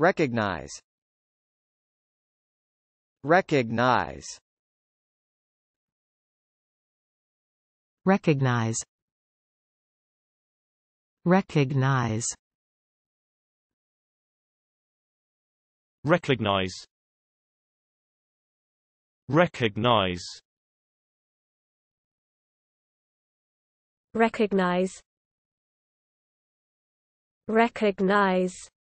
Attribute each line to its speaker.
Speaker 1: Recognize Recognize Recognize Recognize Recognize Recognize Recognize Recognize